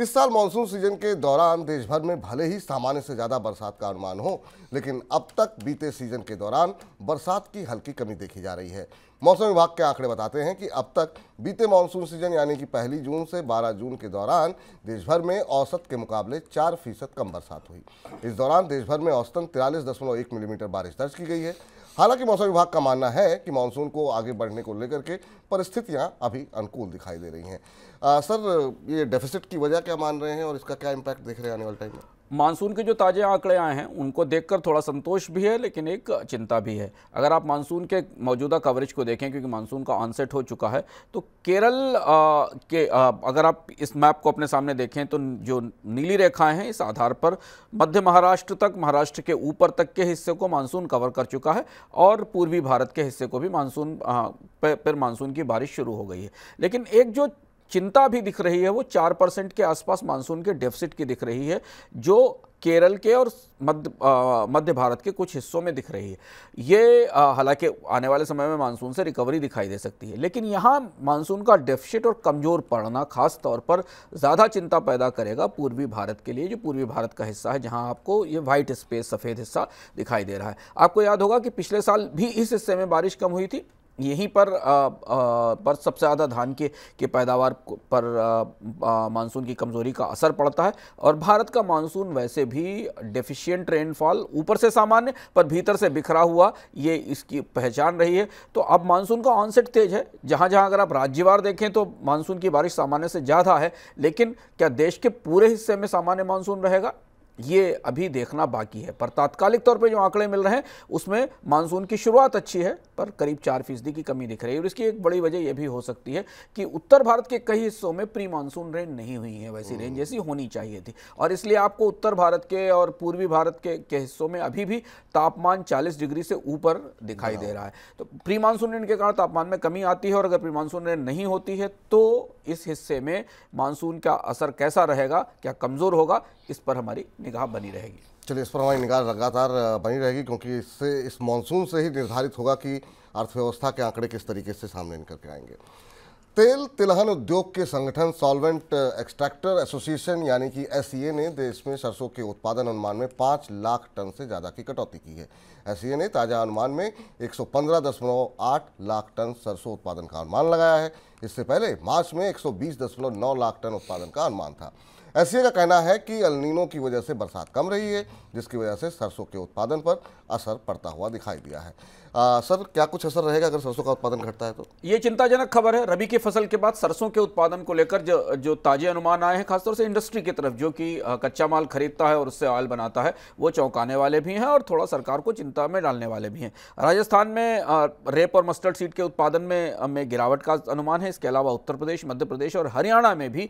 इस साल monsoon season के दौरान देश भर में भले ही सामान्य से ज़्यादा बरसात का अनुमान हो लेकिन अब तक बीते सीजन के दौरान बरसात की हल्की कमी देखी जा रही है मौसम विभाग के आंकड़े बताते हैं कि अब तक बीते मानसून सीजन यानी कि पहली जून से 12 जून के दौरान देश भर में औसत के मुकाबले 4 फीसद कम बरसात हुई इस दौरान देश भर में औसतन तिरालीस मिलीमीटर बारिश दर्ज की गई है हालांकि मौसम विभाग का मानना है कि मानसून को आगे बढ़ने को लेकर के परिस्थितियां अभी अनुकूल दिखाई दे रही हैं सर ये डेफिसिट की वजह क्या मान रहे हैं और इसका क्या इम्पैक्ट देख रहे हैं आने वाले टाइम में मानसून के जो ताज़े आंकड़े आए हैं उनको देखकर थोड़ा संतोष भी है लेकिन एक चिंता भी है अगर आप मानसून के मौजूदा कवरेज को देखें क्योंकि मानसून का ऑनसेट हो चुका है तो केरल आ, के आ, अगर आप इस मैप को अपने सामने देखें तो जो नीली रेखाएं हैं इस आधार पर मध्य महाराष्ट्र तक महाराष्ट्र के ऊपर तक के हिस्से को मानसून कवर कर चुका है और पूर्वी भारत के हिस्से को भी मानसून पर मानसून की बारिश शुरू हो गई है लेकिन एक जो चिंता भी दिख रही है वो चार परसेंट के आसपास मानसून के डेफिसिट की दिख रही है जो केरल के और मध्य मध्य भारत के कुछ हिस्सों में दिख रही है ये हालांकि आने वाले समय में मानसून से रिकवरी दिखाई दे सकती है लेकिन यहाँ मानसून का डेफिसिट और कमज़ोर पड़ना खास तौर पर ज़्यादा चिंता पैदा करेगा पूर्वी भारत के लिए जो पूर्वी भारत का हिस्सा है जहाँ आपको ये वाइट स्पेस सफ़ेद हिस्सा दिखाई दे रहा है आपको याद होगा कि पिछले साल भी इस हिस्से में बारिश कम हुई थी यहीं पर आ, आ, पर सबसे ज़्यादा धान के के पैदावार पर मानसून की कमज़ोरी का असर पड़ता है और भारत का मानसून वैसे भी डेफिशिएंट रेनफॉल ऊपर से सामान्य पर भीतर से बिखरा हुआ ये इसकी पहचान रही है तो अब मानसून का ऑनसेट तेज है जहाँ जहाँ अगर आप राज्यवार देखें तो मानसून की बारिश सामान्य से ज़्यादा है लेकिन क्या देश के पूरे हिस्से में सामान्य मानसून रहेगा ये अभी देखना बाकी है पर तात्कालिक तौर पर जो आंकड़े मिल रहे हैं उसमें मानसून की शुरुआत अच्छी है पर करीब चार फीसदी की कमी दिख रही है और इसकी एक बड़ी वजह यह भी हो सकती है कि उत्तर भारत के कई हिस्सों में प्री मानसून रेन नहीं हुई है वैसी रेन जैसी होनी चाहिए थी और इसलिए आपको उत्तर भारत के और पूर्वी भारत के, के हिस्सों में अभी भी तापमान चालीस डिग्री से ऊपर दिखाई दे रहा है तो प्री मानसून रेन के कारण तापमान में कमी आती है और अगर प्री मानसून रेन नहीं होती है तो इस हिस्से में मानसून का असर कैसा रहेगा क्या कमज़ोर होगा इस पर हमारी निगाह बनी रहेगी चलिए इस पर हमारी निगाह लगातार बनी रहेगी क्योंकि इससे इस मानसून से ही निर्धारित होगा कि अर्थव्यवस्था के आंकड़े किस तरीके से सामने निकल के आएंगे तेल तिलहन उद्योग के संगठन सॉल्वेंट एक्सट्रैक्टर एसोसिएशन यानी कि एस ने देश में सरसों के उत्पादन अनुमान में पाँच लाख टन से ज़्यादा की कटौती की है एस ने ताज़ा अनुमान में 115.8 लाख टन सरसों उत्पादन का अनुमान लगाया है इससे पहले मार्च में एक लाख टन उत्पादन का अनुमान था ऐसे का कहना है कि अलनीनों की वजह से बरसात कम रही है जिसकी वजह से सरसों के उत्पादन पर असर पड़ता हुआ दिखाई दिया है आ, सर क्या कुछ असर रहेगा अगर सरसों का उत्पादन घटता है तो ये चिंताजनक खबर है रबी की फसल के बाद सरसों के उत्पादन को लेकर जो जो ताजे अनुमान आए हैं खासतौर से इंडस्ट्री की तरफ जो कि कच्चा माल खरीदता है और उससे ऑयल बनाता है वो चौंकाने वाले भी हैं और थोड़ा सरकार को चिंता में डालने वाले भी हैं राजस्थान में रेप और मस्टर्ड सीड के उत्पादन में गिरावट का अनुमान है इसके अलावा उत्तर प्रदेश मध्य प्रदेश और हरियाणा में भी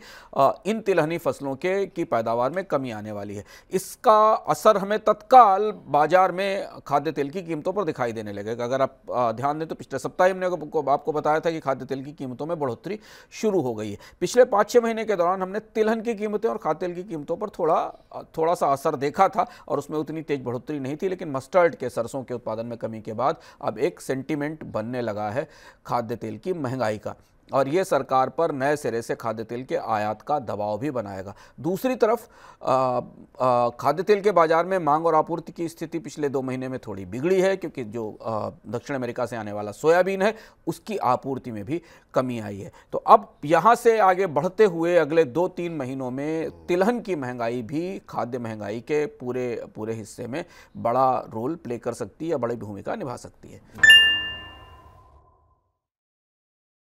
इन तिलहनी फसलों के की पैदावार में कमी आने वाली है इसका असर हमें तत्काल बाजार में खाद्य तेल की कीमतों पर दिखाई देने लगेगा अगर आप ध्यान दें तो पिछले सप्ताह हमने आपको बताया था कि खाद्य तेल की कीमतों में बढ़ोतरी शुरू हो गई है पिछले पाँच छः महीने के दौरान हमने तिलहन की कीमतें और खाद्य तेल की कीमतों पर थोड़ा थोड़ा सा असर देखा था और उसमें उतनी तेज बढ़ोतरी नहीं थी लेकिन मस्टर्ड के सरसों के उत्पादन में कमी के बाद अब एक सेंटीमेंट बनने लगा है खाद्य तेल की महंगाई का और ये सरकार पर नए सिरे से खाद्य तेल के आयात का दबाव भी बनाएगा दूसरी तरफ खाद्य तेल के बाज़ार में मांग और आपूर्ति की स्थिति पिछले दो महीने में थोड़ी बिगड़ी है क्योंकि जो दक्षिण अमेरिका से आने वाला सोयाबीन है उसकी आपूर्ति में भी कमी आई है तो अब यहाँ से आगे बढ़ते हुए अगले दो तीन महीनों में तिलहन की महंगाई भी खाद्य महंगाई के पूरे पूरे हिस्से में बड़ा रोल प्ले कर सकती है बड़ी भूमिका निभा सकती है